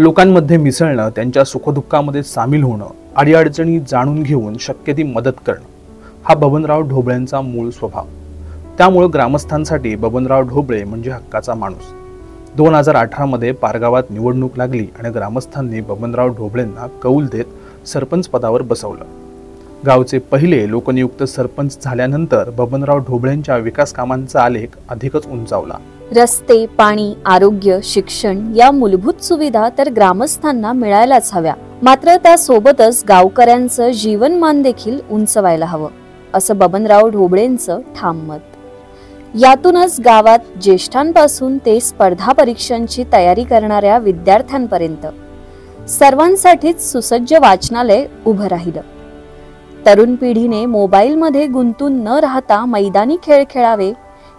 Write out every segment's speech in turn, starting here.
लोकांमध्ये मिसळणं त्यांच्या सुखदुःखामध्ये सामील होणं अडीअडचणी जाणून घेऊन शक्य ती मदत करणं हा बबनराव ढोबळ्यांचा मूळ स्वभाव त्यामुळं ग्रामस्थांसाठी बबनराव ढोबळे म्हणजे हक्काचा माणूस दोन हजार अठरामध्ये पारगावात निवडणूक लागली आणि ग्रामस्थांनी बबनराव ढोबळेंना कौल देत सरपंच पदावर बसवलं गावचे पहिले लोकनियुक्त सरपंच झाल्यानंतर बबनराव ढोबळेंच्या विकास कामांचा आलेख अधिकच उंचावला रस्ते पाणी आरोग्य शिक्षण या मूलभूत सुविधा तर ग्रामस्थांना मिळायलाच हव्या मात्र त्यासोबतच गावकऱ्यांचं जीवनमान देखील उंचवायला हवं असं बबनराव ढोबळेंचं ठाम मत यातूनच गावात ज्येष्ठांपासून ते स्पर्धा परीक्षांची तयारी करणाऱ्या विद्यार्थ्यांपर्यंत सर्वांसाठीच सुसज्ज वाचनालय उभं राहिलं तरुण पिढीने मोबाईलमध्ये गुंतून न राहता मैदानी खेळ खेळावे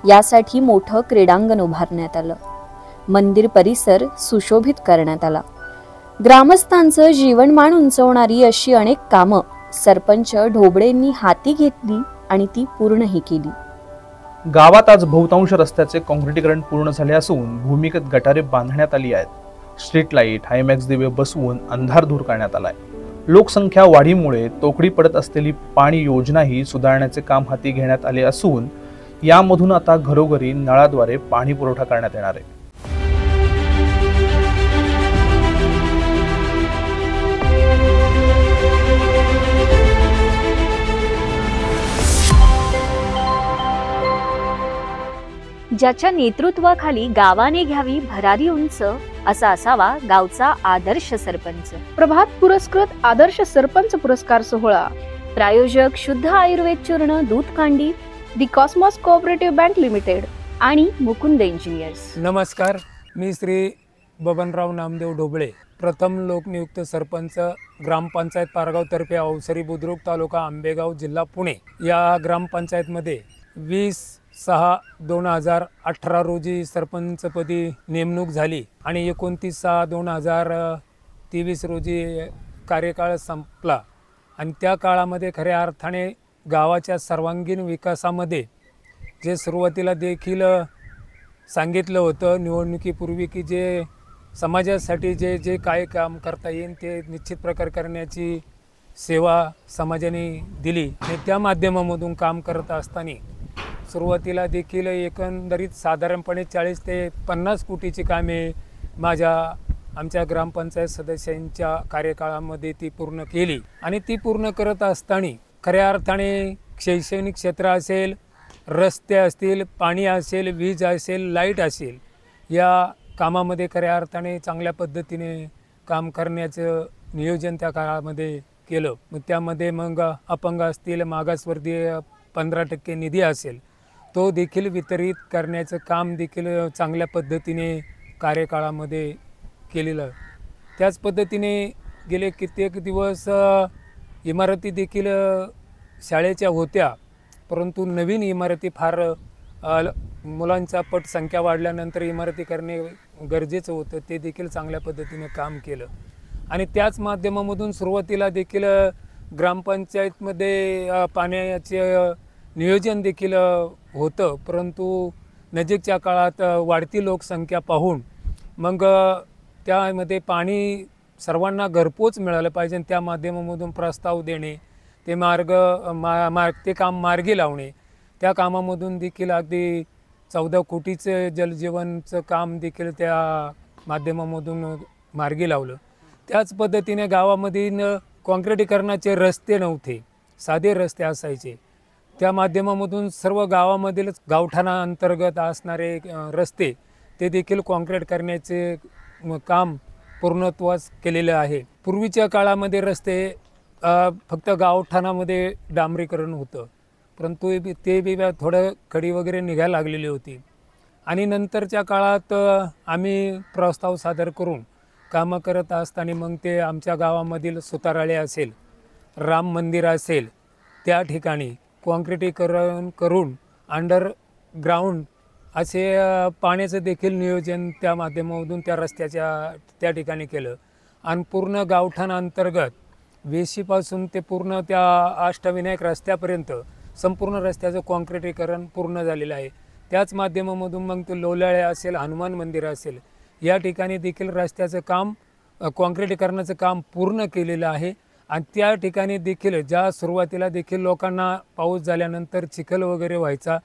यासाठी मोठं क्रीडांगण उभारण्यात आलं मंदिर परिसर सुशोभित करण्यात आला ग्रामस्थांचं जीवनमान उंचवणारी अशी अनेक कामं सरपंच ढोबळेंनी हाती घेतली आणि ती पूर्णही केली गावात आज बहुतांश रस्त्याचे काँक्रिटीकरण पूर्ण झाले असून भूमिगत गटारे बांधण्यात आली आहेत स्ट्रीट लाईट हायमॅक्स दिवे बसवून अंधार दूर करण्यात आलाय लोकसंख्या वाढीमुळे तोकडी पडत असलेली पाणी योजनाही सुधारण्याचे काम हाती घेण्यात आले असून यामधून आता घरोघरी नळाद्वारे पाणी पुरवठा करण्यात येणार आहे ज्याच्या नेतृत्वाखाली गावाने घ्यावी भरारी उंच असा असावा गावचा आदर्श सरपंच प्रभात पुरस्कृत आदर्श सरपंच पुरस्कार सोहळा प्रायोजक शुद्ध आयुर्वेद चूर्ण दूध the Cosmos cooperative bank limited आणि मुकुंद इंजिनियर्स नमस्कार मी श्री बबनराव नामदेव ढोबळे प्रथम लोकनियुक्त सरपंच ग्रामपंचायत पारगावतर्फे अवसरी बुद्रुक तालुका आंबेगाव जिल्हा पुणे या ग्रामपंचायतमध्ये वीस सहा दोन हजार अठरा रोजी सरपंचपदी नेमणूक झाली आणि एकोणतीस सहा दोन हजार तेवीस रोजी कार्यकाळ संपला आणि त्या काळामध्ये खऱ्या अर्थाने गावाच्या सर्वांगीण विकासामध्ये जे सुरुवातीला देखील सांगितलं होतं निवडणुकीपूर्वी की जे समाजासाठी जे जे काय काम करता येईल ते निश्चित प्रकार करण्याची सेवा समाजाने दिली आणि त्या माध्यमामधून काम करत असताना सुरुवातीला देखील एकंदरीत साधारणपणे चाळीस ते पन्नास कोटीची कामे माझ्या आमच्या ग्रामपंचायत सदस्यांच्या कार्यकाळामध्ये ती पूर्ण केली आणि ती पूर्ण करत असताना खऱ्या अर्थाने शैक्षणिक क्षेत्र असेल रस्ते असतील पाणी असेल वीज असेल लाईट असेल या कामामध्ये खऱ्या अर्थाने चांगल्या पद्धतीने काम करण्याचं नियोजन त्या काळामध्ये केलं मग त्यामध्ये मग अपंग असतील मागासवर्गीय पंधरा टक्के निधी असेल तो देखील वितरित करण्याचं काम देखील चांगल्या पद्धतीने कार्यकाळामध्ये केलेलं त्याच पद्धतीने गेले कित्येक दिवस इमारती देखील शाळेच्या होत्या परंतु नवीन इमारती फार मुलांचा पट संख्या वाढल्यानंतर इमारती करणे गरजेचं होतं ते देखील चांगल्या पद्धतीने काम केलं आणि त्याच माध्यमामधून सुरुवातीला देखील ग्रामपंचायतमध्ये पाण्याचे नियोजन देखील होतं परंतु नजीकच्या काळात वाढती लोकसंख्या पाहून मग त्यामध्ये पाणी सर्वांना घरपोच मिळालं पाहिजे त्या माध्यमामधून प्रस्ताव देणे ते मार्ग मा मार्ग ते काम मार्गी लावणे त्या कामामधून देखील अगदी चौदा कोटीचं जलजीवनचं काम देखील त्या माध्यमामधून मार्गी लावलं त्याच पद्धतीने गावामधील कॉन्क्रिटीकरणाचे रस्ते नव्हते साधे रस्ते असायचे त्या माध्यमामधून सर्व गावामधीलच गावठाणा अंतर्गत असणारे रस्ते ते देखील कॉन्क्रीट करण्याचे काम पूर्णत्वास केलेलं आहे पूर्वीच्या काळामध्ये रस्ते फक्त गावठाणामध्ये डांबरीकरण होतं परंतु ते बी थोडं खडी वगैरे निघायला लागलेली होती आणि नंतरच्या काळात आम्ही प्रस्ताव सादर करून कामं करत असताना मग ते आमच्या गावामधील सुताराळे असेल राम मंदिर असेल त्या ठिकाणी कॉन्क्रिटीकरण करून ग्राउंड असे पाण्याचं देखील नियोजन त्या माध्यमामधून त्या रस्त्याच्या त्या ठिकाणी केलं आणि पूर्ण गावठाण अंतर्गत वेशीपासून ते पूर्ण त्या अष्टविनायक रस्त्यापर्यंत संपूर्ण रस्त्याचं कॉन्क्रिटीकरण पूर्ण झालेलं आहे त्याच माध्यमामधून मग ते लोलाळे असेल हनुमान मंदिर असेल या ठिकाणी देखील रस्त्याचं काम कॉन्क्रिटीकरणाचं काम पूर्ण केलेलं आहे आणि त्या ठिकाणी देखील ज्या सुरुवातीला देखील लोकांना पाऊस झाल्यानंतर चिखल वगैरे व्हायचा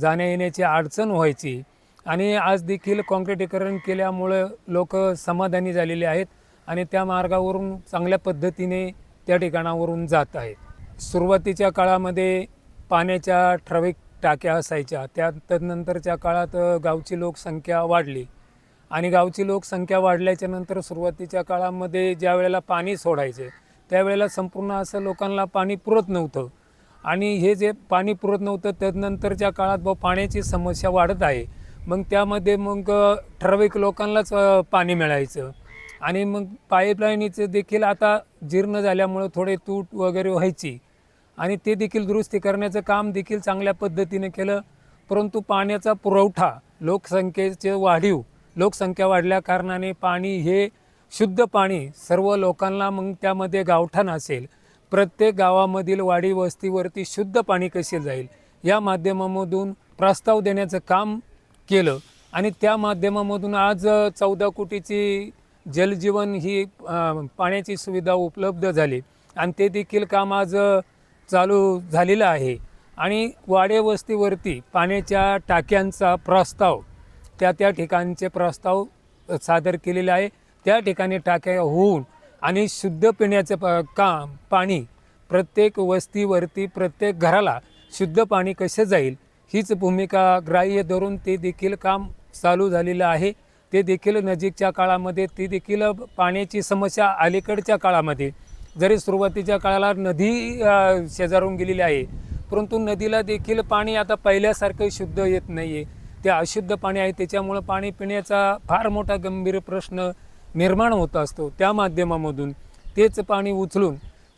जाण्या येण्याची अडचण व्हायची आणि आज देखील काँक्रिटीकरण केल्यामुळं लोक समाधानी झालेले आहेत आणि त्या मार्गावरून चांगल्या पद्धतीने त्या ठिकाणावरून जात आहेत सुरुवातीच्या काळामध्ये पाण्याच्या ठराविक टाक्या असायच्या त्या तदनंतरच्या काळात गावची लोकसंख्या वाढली आणि गावची लोकसंख्या वाढल्याच्या नंतर सुरुवातीच्या काळामध्ये ज्या वेळेला पाणी सोडायचे त्यावेळेला संपूर्ण असं लोकांना पाणी पुरत नव्हतं आणि हे जे पाणी पुरत नव्हतं त्यानंतरच्या काळात ब पाण्याची समस्या वाढत आहे मग त्यामध्ये मग ठराविक लोकांनाच पाणी मिळायचं आणि मग पाईपलाईनीचं देखील आता जीर्ण झाल्यामुळं थोडे तूट वगैरे व्हायची आणि ते देखील दुरुस्ती करण्याचं काम देखील चांगल्या पद्धतीने केलं परंतु पाण्याचा पुरवठा लोकसंख्येचे वाढीव लोकसंख्या वाढल्या कारणाने पाणी हे शुद्ध पाणी सर्व लोकांना मग त्यामध्ये गावठाण असेल प्रत्येक गावामधील वाडी वस्तीवरती शुद्ध पाणी कसे जाईल या माध्यमामधून प्रस्ताव देण्याचं काम केलं आणि त्या माध्यमामधून आज चौदा कोटीची जलजीवन ही पाण्याची सुविधा उपलब्ध झाली आणि ते देखील काम आज चालू झालेलं आहे आणि वाडे वस्तीवरती पाण्याच्या टाक्यांचा प्रस्ताव त्या त्या ठिकाणचे प्रस्ताव सादर केलेले आहे त्या ठिकाणी टाक्या होऊन आणि शुद्ध पिण्याचं प काम पाणी प्रत्येक वस्तीवरती प्रत्येक घराला शुद्ध पाणी कसे जाईल हीच भूमिका ग्राह्य धरून ते देखील काम चालू झालेलं आहे ते देखील नजीकच्या काळामध्ये ते देखील पाण्याची समस्या अलीकडच्या काळामध्ये जरी सुरुवातीच्या काळाला नदी शेजारून गेलेली आहे परंतु नदीला देखील पाणी आता पहिल्यासारखं शुद्ध येत नाही आहे ते अशुद्ध पाणी आहे त्याच्यामुळं पाणी पिण्याचा फार मोठा गंभीर प्रश्न निर्माण होत असतो त्या माध्यमामधून तेच पाणी उचलून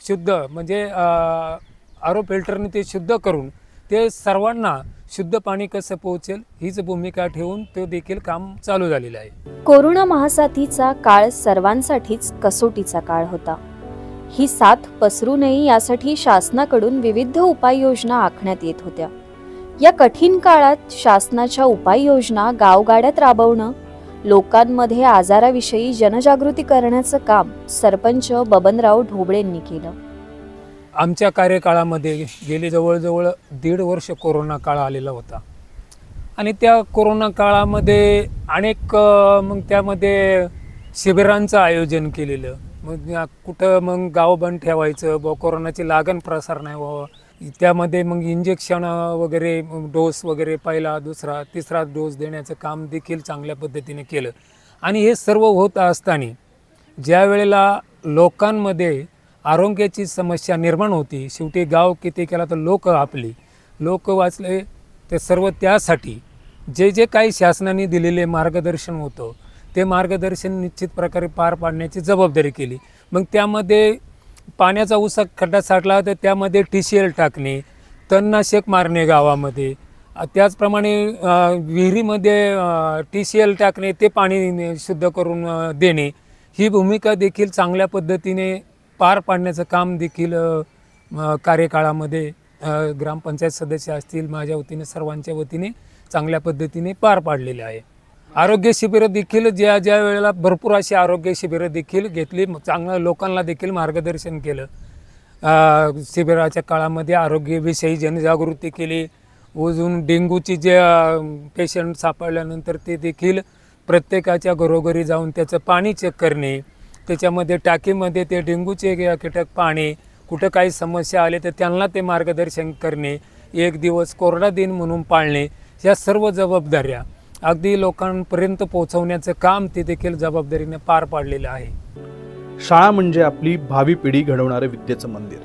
शुद्ध म्हणजे आरो फिल्टरने ते शुद्ध करून ते सर्वांना शुद्ध पाणी कसं पोहोचेल हीच भूमिका ठेवून तो देखील काम चालू झालेलं आहे कोरोना महासाथीचा काळ सर्वांसाठीच कसोटीचा काळ होता ही साथ पसरू नये यासाठी शासनाकडून विविध उपाययोजना आखण्यात येत होत्या या कठीण काळात शासनाच्या उपाययोजना गावगाड्यात राबवणं लोकांमध्ये आजाराविषयी जनजागृती करण्याचं काम सरपंच बबनराव ढोबळेंनी केलं आमच्या कार्यकाळामध्ये गेले जवळजवळ दीड वर्ष कोरोना काळ आलेला होता आणि त्या कोरोना काळामध्ये अनेक मग त्यामध्ये शिबिरांचं आयोजन केलेलं मग कुठं मग गावबंद ठेवायचं ब कोरोनाची लागण प्रसार नाही व्हावं त्यामध्ये मग इंजेक्शन वगैरे डोस वगैरे पहिला दुसरा तिसरा डोस देण्याचं काम देखील चांगल्या पद्धतीने केलं आणि हे सर्व होत असताना ज्या वेळेला लोकांमध्ये आरोग्याची समस्या निर्माण होती शेवटी गाव किती केला तर लोक आपली लोक वाचले ते सर्व त्यासाठी जे जे काही शासनाने दिलेले मार्गदर्शन होतं ते मार्गदर्शन निश्चित प्रकारे पार पाडण्याची जबाबदारी केली मग त्यामध्ये पाण्याचा उसा खड्डा साठला तर त्यामध्ये टी सी एल टाकणे तणनाशक मारणे गावामध्ये त्याचप्रमाणे विहिरीमध्ये टी सी एल टाकणे ते पाणी शुद्ध करून देणे ही भूमिका देखील चांगल्या पद्धतीने पार पाडण्याचं काम देखील कार्यकाळामध्ये ग्रामपंचायत सदस्य असतील माझ्या वतीने सर्वांच्या वतीने चांगल्या पद्धतीने पार पाडलेले आहे आरोग्य शिबिरं देखील ज्या ज्या वेळेला भरपूर अशी आरोग्य शिबिरं देखील घेतली चांगल्या लोकांना देखील मार्गदर्शन केलं शिबिराच्या काळामध्ये आरोग्यविषयी जनजागृती केली अजून डेंग्यूची जे पेशंट सापडल्यानंतर ते देखील प्रत्येकाच्या घरोघरी जाऊन त्याचं पाणी चेक करणे त्याच्यामध्ये टाकीमध्ये ते डेंगूचे कीटक पाणी कुठं काही समस्या आले तर त्यांना ते मार्गदर्शन करणे एक दिवस कोरडा दिन म्हणून पाळणे या सर्व जबाबदाऱ्या अगदी लोकांपर्यंत पोहोचवण्याचं काम ते देखील जबाबदारीने पार पाडलेलं आहे शाळा म्हणजे आपली भावी पिढी घडवणारे विद्येचं मंदिर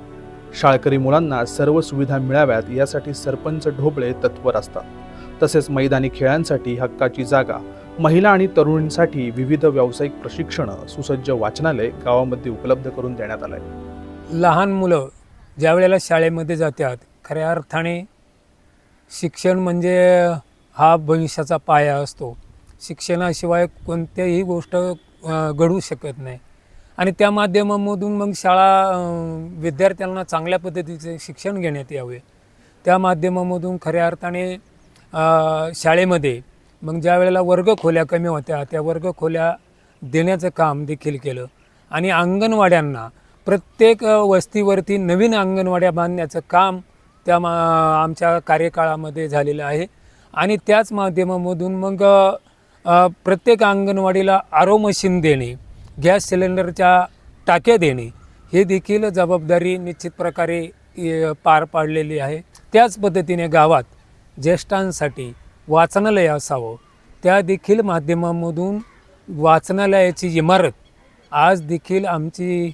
शाळकरी मुलांना सर्व सुविधा मिळाव्यात यासाठी सरपंच ढोबळे तत्पर असतात तसेच मैदानी खेळांसाठी हक्काची जागा महिला आणि तरुणींसाठी विविध व्यावसायिक प्रशिक्षण सुसज्ज वाचनालय गावामध्ये उपलब्ध करून देण्यात आलं लहान मुलं ज्या वेळेला शाळेमध्ये जातात खऱ्या अर्थाने शिक्षण म्हणजे हा भविष्याचा पाया असतो शिक्षणाशिवाय कोणत्याही गोष्ट घडू शकत नाही आणि त्या माध्यमामधून मग शाळा विद्यार्थ्यांना चांगल्या पद्धतीचे शिक्षण घेण्यात यावे त्या माध्यमामधून खऱ्या अर्थाने शाळेमध्ये मग ज्या वेळेला वर्गखोल्या कमी होत्या त्या वर्गखोल्या देण्याचं काम देखील केलं आणि अंगणवाड्यांना प्रत्येक वस्तीवरती नवीन अंगणवाड्या बांधण्याचं काम त्या मा आमच्या कार्यकाळामध्ये झालेलं आहे आणि त्याच माध्यमामधून मग प्रत्येक अंगणवाडीला आरो मशीन देणे गॅस सिलेंडरच्या टाक्या देणे हे देखील जबाबदारी निश्चित प्रकारे पार पाडलेली आहे त्याच पद्धतीने गावात ज्येष्ठांसाठी वाचनालय असावं त्या देखील माध्यमामधून वाचनालयाची इमारत आज देखील आमची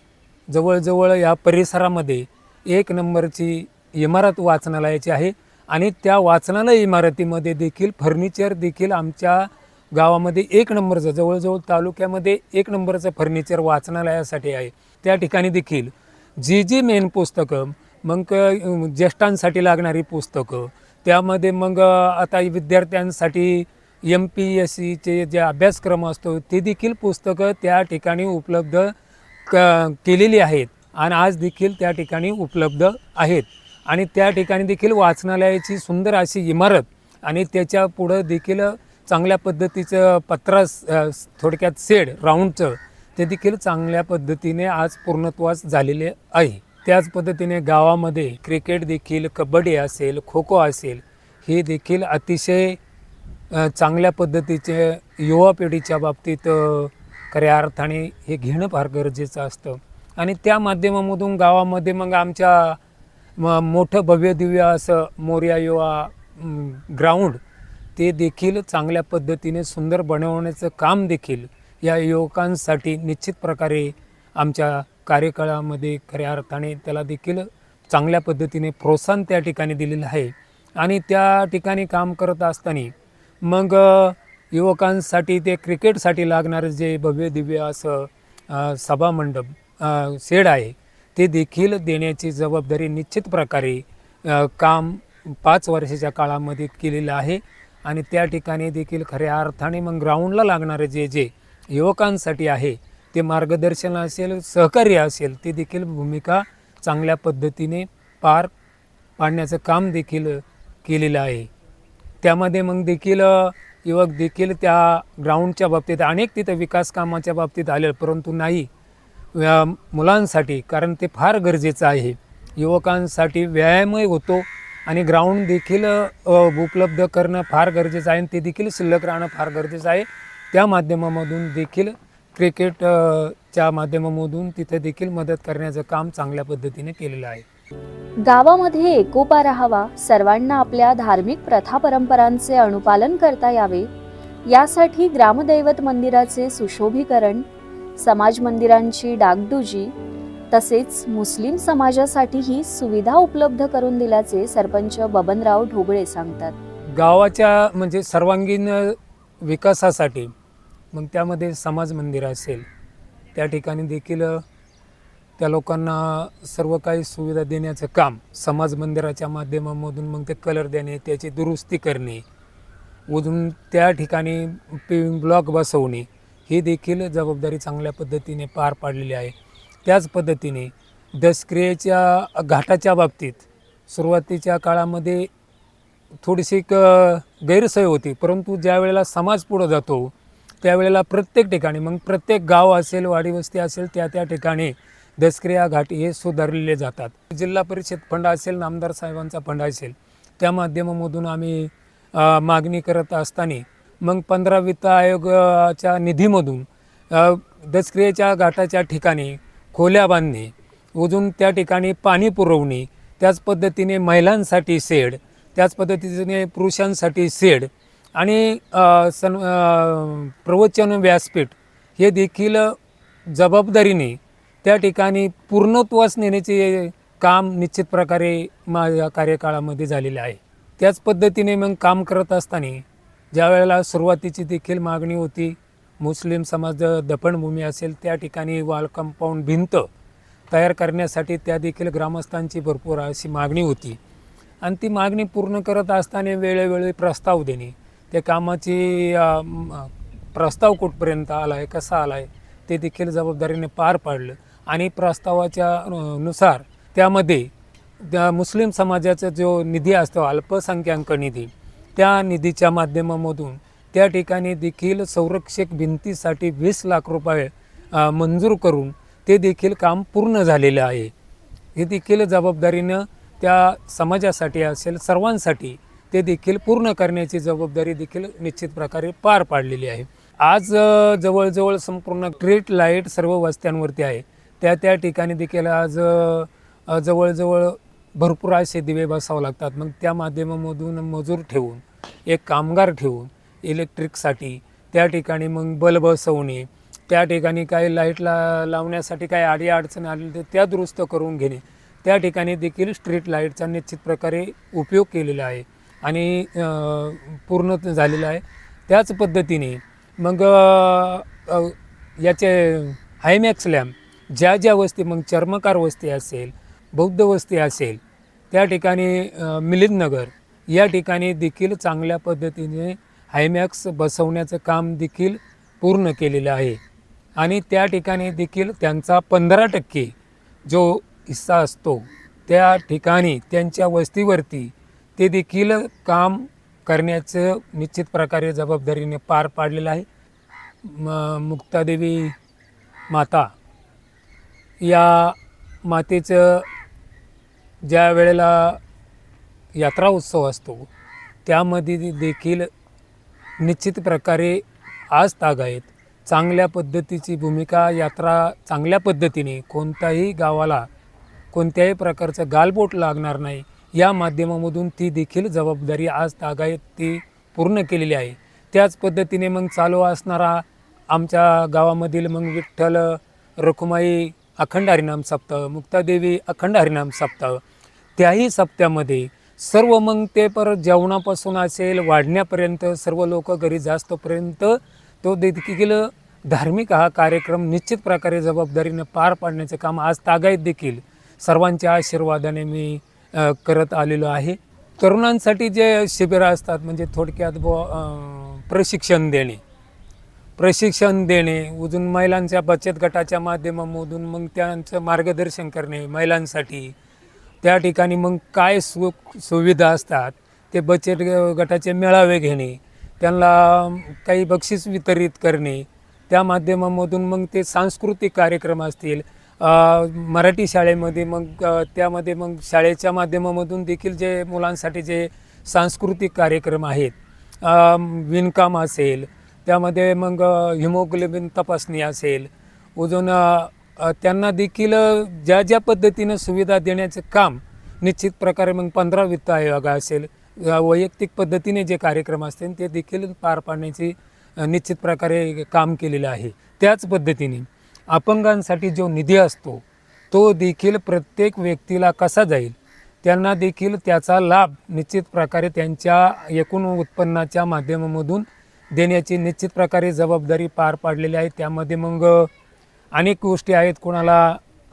जवळजवळ या परिसरामध्ये एक नंबरची इमारत वाचनालयाची आहे आणि त्या वाचनालय इमारतीमध्ये देखील फर्निचर देखील आमच्या गावामध्ये एक नंबरचं जवळजवळ तालुक्यामध्ये एक नंबरचं फर्निचर वाचनालयासाठी आहे त्या ठिकाणी देखील जी जी मेन पुस्तकं मग ज्येष्ठांसाठी लागणारी पुस्तकं त्यामध्ये मग आता विद्यार्थ्यांसाठी एम पी एस सीचे जे अभ्यासक्रम असतो ते देखील पुस्तकं त्या ठिकाणी उपलब्ध क केलेली आहेत आणि आज देखील त्या ठिकाणी उपलब्ध आहेत आणि त्या ठिकाणी देखील वाचनालयाची सुंदर अशी इमारत आणि त्याच्या पुढं देखील चांगल्या पद्धतीचं पत्रा थोडक्यात सेड राऊंडचं ते देखील चांगल्या पद्धतीने आज पूर्णत्वास झालेले आहे त्याच पद्धतीने गावामध्ये क्रिकेट देखील कबड्डी असेल खो खो असेल हे देखील अतिशय चांगल्या पद्धतीचे युवा पिढीच्या बाबतीत खऱ्या अर्थाने हे घेणं फार गरजेचं असतं आणि त्या माध्यमामधून गावामध्ये मग आमच्या मोठं मोठं दिव्य असं मोर्या युवा ग्राउंड ते देखील चांगल्या पद्धतीने सुंदर बनवण्याचं काम देखील या युवकांसाठी निश्चित प्रकारे आमच्या कार्यकाळामध्ये खऱ्या अर्थाने त्याला देखील चांगल्या पद्धतीने प्रोत्साहन त्या ठिकाणी दिलेलं आहे आणि त्या ठिकाणी काम करत असताना मग युवकांसाठी ते क्रिकेटसाठी लागणारं जे भव्य दिव्य असं सभामंडप शेड आहे ते देखील देण्याची जबाबदारी निश्चित प्रकारे काम पाच वर्षाच्या काळामध्ये केलेलं आहे आणि त्या ठिकाणी देखील खऱ्या अर्थाने मग ग्राउंडला लागणारे जे जे युवकांसाठी आहे ते मार्गदर्शन असेल सहकार्य असेल ते देखील भूमिका चांगल्या पद्धतीने पार पाडण्याचं काम देखील केलेलं आहे त्यामध्ये मग देखील युवक देखील त्या ग्राउंडच्या बाबतीत अनेक तिथं विकास कामाच्या बाबतीत आले परंतु नाही मुलांसाठी कारण ते फार गरजेचं आहे युवकांसाठी व्यायामही होतो आणि ग्राउंड देखील उपलब्ध करणं फार गरजेचं आहे आणि ते देखील शिल्लक राहणं फार गरजेचं आहे त्या माध्यमामधून देखील क्रिकेटच्या माध्यमामधून तिथे देखील मदत करण्याचं काम चांगल्या पद्धतीने केलेलं आहे गावामध्ये एकोपा राहावा सर्वांना आपल्या धार्मिक प्रथा परंपरांचे अनुपालन करता यावे यासाठी ग्रामदैवत मंदिराचे सुशोभीकरण समाज मंदिरांची डागडुजी तसेच मुस्लिम समाजासाठी ही सुविधा उपलब्ध करून दिल्याचे सरपंच बबनराव ढोबळे सांगतात गावाच्या म्हणजे सर्वांगीण विकासासाठी मग त्यामध्ये समाज मंदिर असेल त्या ठिकाणी देखील त्या लोकांना सर्व काही सुविधा देण्याचं काम समाज मंदिराच्या माध्यमामधून मग ते कलर देणे त्याची दुरुस्ती करणे अजून त्या ठिकाणी पिविंग ब्लॉक बसवणे हे देखील जबाबदारी चांगल्या पद्धतीने पार पाडलेली आहे त्याच पद्धतीने दसक्रियेच्या घाटाच्या बाबतीत सुरुवातीच्या काळामध्ये थोडीशी क गैरसोय होती परंतु ज्या वेळेला समाज पुढं जातो त्यावेळेला प्रत्येक ठिकाणी मग प्रत्येक गाव असेल वाडीवस्ती असेल त्या त्या ठिकाणी दसक्रिया घाटी हे सुधारलेले जातात जिल्हा परिषद फंड असेल नामदार साहेबांचा फंड असेल त्या माध्यमामधून आम्ही मागणी करत असताना मग पंधरा वित्त आयोगाच्या निधीमधून दसक्रियेच्या घाटाच्या ठिकाणी खोल्या बांधणे अजून त्या ठिकाणी पाणी पुरवणे त्याच पद्धतीने महिलांसाठी सेड त्याच पद्धतीने पुरुषांसाठी सेड आणि सन प्रवचन व्यासपीठ हे देखील जबाबदारीने त्या ठिकाणी पूर्णत्वास नेण्याचे काम निश्चित प्रकारे माझ्या कार्यकाळामध्ये झालेले आहे त्याच पद्धतीने मग काम करत असताना ज्या वेळेला सुरुवातीची देखील मागणी होती मुस्लिम समाज दफनभूमी असेल त्या ठिकाणी वॉल कंपाऊंड भिंत तयार करण्यासाठी त्या देखील ग्रामस्थांची भरपूर अशी मागणी होती आणि ती मागणी पूर्ण करत असताना वेळोवेळी प्रस्ताव देणे त्या कामाची प्रस्ताव कुठपर्यंत आला आहे कसा आला आहे ते देखील जबाबदारीने पार पाडलं आणि प्रस्तावाच्या नुसार त्यामध्ये त्या मुस्लिम समाजाचा जो निधी असतो अल्पसंख्याक निधी त्या निधीच्या माध्यमामधून त्या ठिकाणी देखील संरक्षक भिंतीसाठी वीस लाख रुपये मंजूर करून ते देखील काम पूर्ण झालेलं आहे हे देखील जबाबदारीनं त्या समाजासाठी असेल सर्वांसाठी ते देखील पूर्ण करण्याची जबाबदारी देखील निश्चित प्रकारे पार पाडलेली आहे आज जवळजवळ संपूर्ण स्ट्रीट लाईट सर्व वस्त्यांवरती आहे त्या त्या ठिकाणी देखील आज जवळजवळ भरपूर असे दिवे बसावं लागतात मग त्या माध्यमामधून मजूर ठेवून एक कामगार ठेवून इलेक्ट्रिकसाठी त्या ठिकाणी मग बल्ब बसवणे त्या ठिकाणी काही लाईट ला लावण्यासाठी काही आडी अडचण आली तर त्या दुरुस्त करून घेणे त्या ठिकाणी देखील स्ट्रीट लाईटचा निश्चित प्रकारे उपयोग केलेला आहे आणि पूर्ण झालेला आहे त्याच पद्धतीने मग याचे हायमॅक्स लॅम्प ज्या ज्या वस्ती मग चर्मकार वस्ती असेल बौद्ध वस्ती असेल त्या ठिकाणी मिलिंदनगर या ठिकाणी देखील चांगल्या पद्धतीने हायमॅक्स बसवण्याचं काम देखील पूर्ण केलेलं आहे आणि त्या ठिकाणी देखील त्यांचा पंधरा टक्के जो हिस्सा असतो त्या ठिकाणी त्यांच्या वस्तीवरती ते देखील काम करण्याचं निश्चित प्रकारे जबाबदारीने पार पाडलेलं आहे म मुक्तादेवी माता या मातेचं ज्या वेळेला यात्रा उत्सव असतो त्यामध्ये देखील निश्चित प्रकारे आज ताग आहेत चांगल्या पद्धतीची भूमिका यात्रा चांगल्या पद्धतीने कोणत्याही गावाला कोणत्याही प्रकारचं गालबोट लागणार नाही या माध्यमामधून ती देखील जबाबदारी आज तागायत ती पूर्ण केलेली आहे त्याच पद्धतीने मग चालू असणारा आमच्या गावामधील मग विठ्ठल रखुमाई अखंड हरिनाम सप्ताह मुक्तादेवी अखंड हरिनाम सप्ताह त्याही सप्त्यामध्ये सर्व मग ते पर जेवणापासून असेल वाढण्यापर्यंत सर्व लोक घरी जास्तपर्यंत तो देखील धार्मिक हा कार्यक्रम निश्चित प्रकारे जबाबदारीनं पार पाडण्याचं काम आज तागायत देखील सर्वांच्या आशीर्वादाने मी करत आलेलो आहे तरुणांसाठी जे शिबिरं असतात म्हणजे थोडक्यात ब प्रशिक्षण देणे प्रशिक्षण देणे अजून महिलांच्या बचत गटाच्या माध्यमामधून मग त्यांचं मार्गदर्शन करणे महिलांसाठी त्या ठिकाणी मग काय सु सुविधा असतात ते बचत गटाचे मेळावे घेणे त्यांना काही बक्षीस वितरित करणे त्या माध्यमामधून मग ते सांस्कृतिक कार्यक्रम असतील मराठी शाळेमध्ये मग त्यामध्ये मग शाळेच्या माध्यमामधून देखील जे मुलांसाठी जे सांस्कृतिक कार्यक्रम आहेत विणकाम असेल त्यामध्ये मग हिमोग्लोबिन तपासणी असेल अजून त्यांना देखील ज्या ज्या पद्धतीनं सुविधा देण्याचं काम निश्चित प्रकारे मग पंधरा वित्त आयोग असेल वैयक्तिक पद्धतीने जे कार्यक्रम असतील ते देखील पार पाडण्याची निश्चित प्रकारे काम केलेलं आहे त्याच पद्धतीने अपंगांसाठी जो निधी असतो तो देखील प्रत्येक व्यक्तीला कसा जाईल त्यांना देखील त्याचा लाभ निश्चित प्रकारे त्यांच्या एकूण उत्पन्नाच्या माध्यमामधून देण्याची निश्चित प्रकारे जबाबदारी पार पाडलेली आहे त्यामध्ये मग अनेक गोष्टी आहेत कोणाला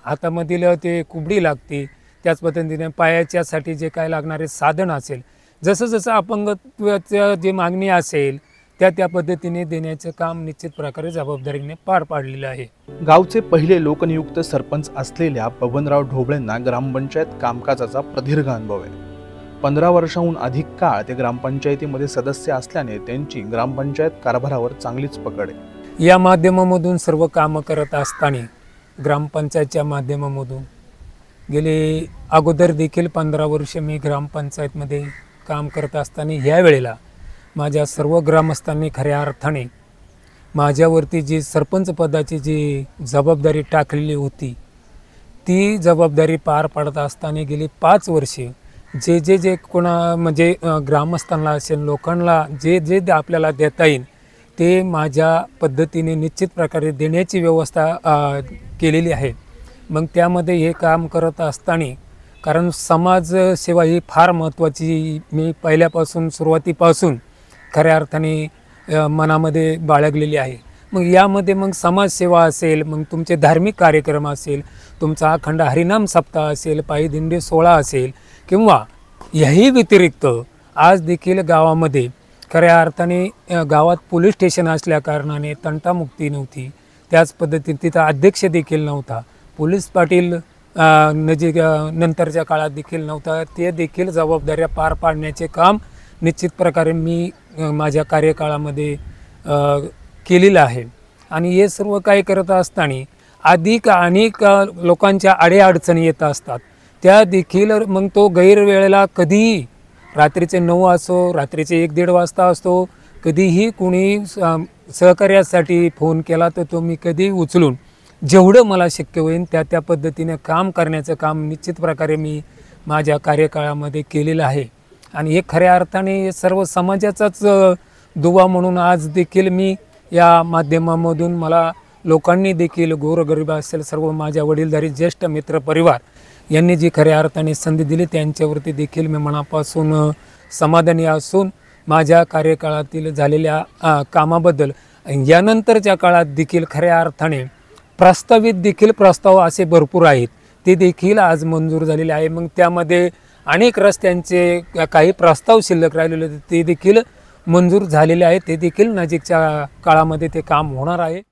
हातामधील ते कुबडी लागते त्याच पद्धतीने पायाच्यासाठी जे काय लागणारे साधन असेल जसं जसं अपंगत्वाचं जे मागणी असेल त्या त्या पद्धतीने देण्याचं काम निश्चित प्रकारे जबाबदारीने पार पाडलेलं आहे गावचे पहिले लोकनियुक्त सरपंच असलेल्या पवनराव ढोबळेंना ग्रामपंचायत कामकाजाचा प्रदीर्घ अनुभव आहे पंधरा वर्षाहून अधिक काळ ते ग्रामपंचायतीमध्ये सदस्य असल्याने त्यांची ग्रामपंचायत कारभारावर चांगलीच पकड आहे या माध्यमामधून सर्व कामं करत असताना ग्रामपंचायतच्या माध्यमामधून गेले अगोदर देखील पंधरा वर्ष मी ग्रामपंचायतमध्ये काम करत असताना ह्यावेळेला माझ्या सर्व ग्रामस्थांनी खऱ्या अर्थाने माझ्यावरती जी सरपंच पदाची जी जबाबदारी टाकलेली होती ती जबाबदारी पार पाडत असताना गेली पाच वर्षे जे जे जे कोणा म्हणजे ग्रामस्थांना असेल लोकांना जे जे आपल्याला देता येईल ते माझ्या पद्धतीने निश्चित प्रकारे देण्याची व्यवस्था केलेली आहे मग त्यामध्ये हे काम करत असताना कारण समाजसेवा ही फार महत्त्वाची मी पहिल्यापासून सुरुवातीपासून खऱ्या अर्थाने मनामध्ये बाळगलेली आहे मग यामध्ये मग समाजसेवा असेल मग तुमचे धार्मिक कार्यक्रम असेल तुमचा अखंड हरिनाम सप्ताह असेल पायीदिंडी सोहळा असेल किंवा याही व्यतिरिक्त आज देखील गावामध्ये खऱ्या अर्थाने गावात पोलीस स्टेशन असल्याकारणाने तंटामुक्ती नव्हती त्याच पद्धतीने तिथं अध्यक्ष देखील नव्हता पोलीस पाटील नजीक नंतरच्या काळात देखील नव्हता ते देखील जबाबदाऱ्या पार पाडण्याचे काम निश्चित प्रकारे मी माझ्या कार्यकाळामध्ये केलेलं आहे आणि हे सर्व काय करत असताना अधिक अनेक लोकांच्या आडेअडचणी येत असतात त्या देखील मग तो गैरवेळेला कधीही रात्रीचे नऊ असो रात्रीचे एक दीड वाजता असतो कधीही कुणी सहकार्यासाठी फोन केला तर तो मी कधी उचलून जेवढं मला शक्य होईल त्या त्या पद्धतीने काम करण्याचं काम निश्चित प्रकारे मी माझ्या कार्यकाळामध्ये केलेलं आहे आणि हे खऱ्या अर्थाने सर्व समाजाचाच दुवा म्हणून आज देखील मी या माध्यमामधून मला लोकांनी देखील गोरगरीब असेल सर्व माझ्या वडीलधारी ज्येष्ठ मित्र परिवार यांनी जी खऱ्या अर्थाने संधी दिली त्यांच्यावरती देखील मी मनापासून समाधानी असून माझ्या कार्यकाळातील झालेल्या कामाबद्दल यानंतरच्या काळात देखील खऱ्या अर्थाने प्रस्तावित देखील प्रस्ताव असे भरपूर आहेत ते देखील आज मंजूर झालेले आहे मग त्यामध्ये अनेक रस्त्यांचे काही प्रस्ताव शिल्लक राहिलेले ते देखील मंजूर झालेले आहेत ते देखील नजीकच्या काळामध्ये ते काम होणार आहे